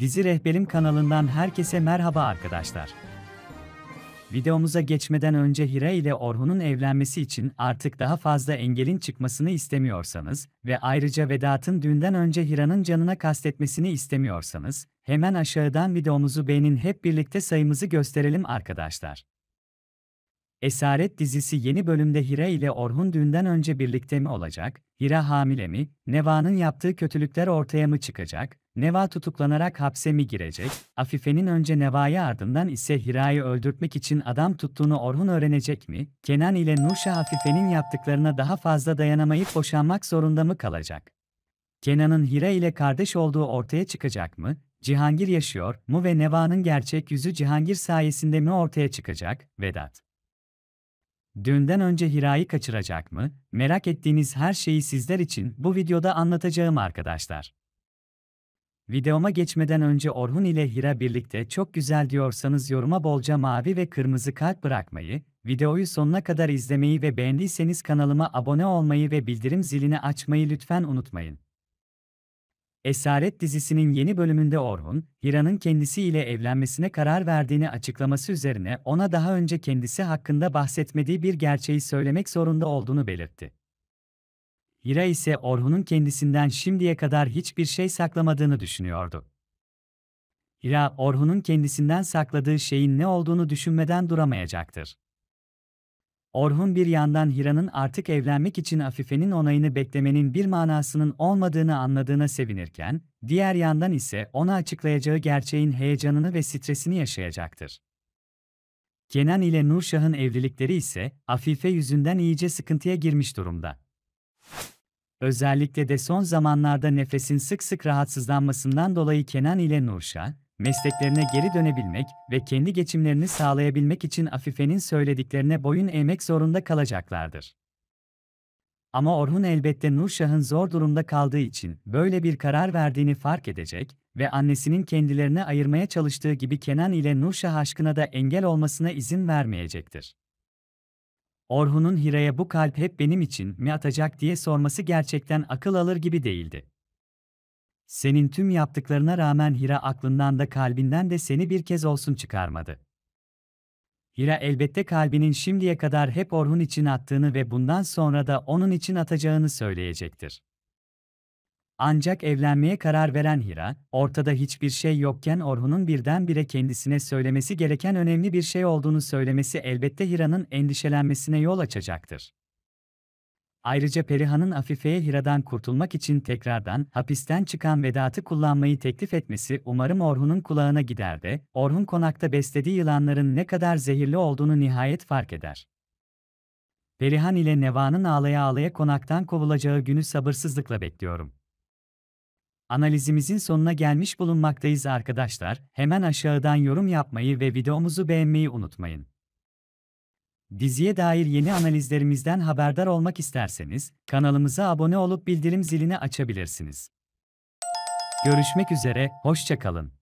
Dizi Rehberim kanalından herkese merhaba arkadaşlar. Videomuza geçmeden önce Hira ile Orhun'un evlenmesi için artık daha fazla engelin çıkmasını istemiyorsanız ve ayrıca Vedat'ın düğünden önce Hira'nın canına kastetmesini istemiyorsanız, hemen aşağıdan videomuzu beğenin hep birlikte sayımızı gösterelim arkadaşlar. Esaret dizisi yeni bölümde Hira ile Orhun düğünden önce birlikte mi olacak, Hira hamile mi, Neva'nın yaptığı kötülükler ortaya mı çıkacak, Neva tutuklanarak hapse mi girecek? Afife'nin önce Neva'yı ardından ise Hira'yı öldürtmek için adam tuttuğunu Orhun öğrenecek mi? Kenan ile Nuşa Afife'nin yaptıklarına daha fazla dayanamayıp boşanmak zorunda mı kalacak? Kenan'ın Hira ile kardeş olduğu ortaya çıkacak mı? Cihangir yaşıyor mu ve Neva'nın gerçek yüzü Cihangir sayesinde mi ortaya çıkacak? Vedat Dünden önce Hira'yı kaçıracak mı? Merak ettiğiniz her şeyi sizler için bu videoda anlatacağım arkadaşlar. Videoma geçmeden önce Orhun ile Hira birlikte çok güzel diyorsanız yoruma bolca mavi ve kırmızı kalp bırakmayı, videoyu sonuna kadar izlemeyi ve beğendiyseniz kanalıma abone olmayı ve bildirim zilini açmayı lütfen unutmayın. Esaret dizisinin yeni bölümünde Orhun, Hira'nın kendisi ile evlenmesine karar verdiğini açıklaması üzerine ona daha önce kendisi hakkında bahsetmediği bir gerçeği söylemek zorunda olduğunu belirtti. Hira ise Orhun'un kendisinden şimdiye kadar hiçbir şey saklamadığını düşünüyordu. Hira, Orhun'un kendisinden sakladığı şeyin ne olduğunu düşünmeden duramayacaktır. Orhun bir yandan Hira'nın artık evlenmek için Afife'nin onayını beklemenin bir manasının olmadığını anladığına sevinirken, diğer yandan ise ona açıklayacağı gerçeğin heyecanını ve stresini yaşayacaktır. Kenan ile Nurşah'ın evlilikleri ise Afife yüzünden iyice sıkıntıya girmiş durumda. Özellikle de son zamanlarda nefesin sık sık rahatsızlanmasından dolayı Kenan ile Nurşa, mesleklerine geri dönebilmek ve kendi geçimlerini sağlayabilmek için Afife'nin söylediklerine boyun eğmek zorunda kalacaklardır. Ama Orhun elbette Nurşah'ın zor durumda kaldığı için böyle bir karar verdiğini fark edecek ve annesinin kendilerini ayırmaya çalıştığı gibi Kenan ile Nurşah aşkına da engel olmasına izin vermeyecektir. Orhun'un Hira'ya bu kalp hep benim için mi atacak diye sorması gerçekten akıl alır gibi değildi. Senin tüm yaptıklarına rağmen Hira aklından da kalbinden de seni bir kez olsun çıkarmadı. Hira elbette kalbinin şimdiye kadar hep Orhun için attığını ve bundan sonra da onun için atacağını söyleyecektir. Ancak evlenmeye karar veren Hira, ortada hiçbir şey yokken Orhun'un birdenbire kendisine söylemesi gereken önemli bir şey olduğunu söylemesi elbette Hira'nın endişelenmesine yol açacaktır. Ayrıca Perihan'ın Afife'ye Hira'dan kurtulmak için tekrardan hapisten çıkan Vedat'ı kullanmayı teklif etmesi umarım Orhun'un kulağına gider de, Orhun konakta beslediği yılanların ne kadar zehirli olduğunu nihayet fark eder. Perihan ile Neva'nın ağlaya ağlaya konaktan kovulacağı günü sabırsızlıkla bekliyorum. Analizimizin sonuna gelmiş bulunmaktayız arkadaşlar. Hemen aşağıdan yorum yapmayı ve videomuzu beğenmeyi unutmayın. Diziye dair yeni analizlerimizden haberdar olmak isterseniz kanalımıza abone olup bildirim zilini açabilirsiniz. Görüşmek üzere, hoşçakalın.